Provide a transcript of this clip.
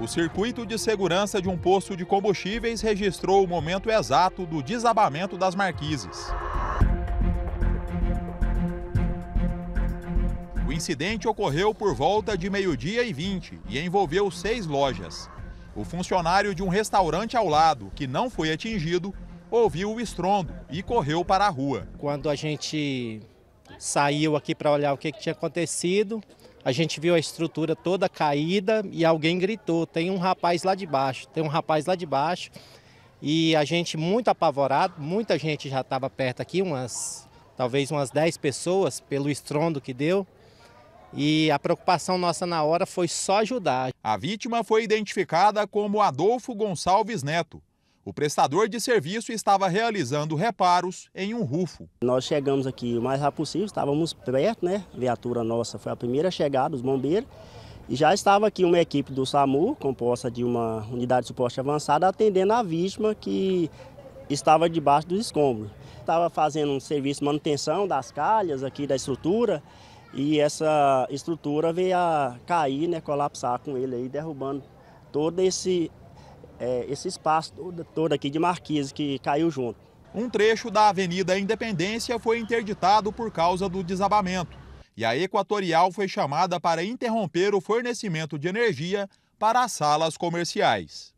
O circuito de segurança de um posto de combustíveis registrou o momento exato do desabamento das marquises. O incidente ocorreu por volta de meio-dia e 20 e envolveu seis lojas. O funcionário de um restaurante ao lado, que não foi atingido, ouviu o estrondo e correu para a rua. Quando a gente saiu aqui para olhar o que, que tinha acontecido, a gente viu a estrutura toda caída e alguém gritou: tem um rapaz lá de baixo, tem um rapaz lá de baixo. E a gente muito apavorado, muita gente já estava perto aqui, umas talvez umas 10 pessoas, pelo estrondo que deu. E a preocupação nossa na hora foi só ajudar. A vítima foi identificada como Adolfo Gonçalves Neto, o prestador de serviço estava realizando reparos em um rufo. Nós chegamos aqui o mais rápido possível, estávamos perto, né? A viatura nossa foi a primeira chegada, os bombeiros. E já estava aqui uma equipe do SAMU, composta de uma unidade de suporte avançada, atendendo a vítima que estava debaixo dos escombros. Estava fazendo um serviço de manutenção das calhas aqui da estrutura e essa estrutura veio a cair, né, colapsar com ele aí, derrubando todo esse é, esse espaço todo, todo aqui de marquise que caiu junto. Um trecho da Avenida Independência foi interditado por causa do desabamento. E a Equatorial foi chamada para interromper o fornecimento de energia para as salas comerciais.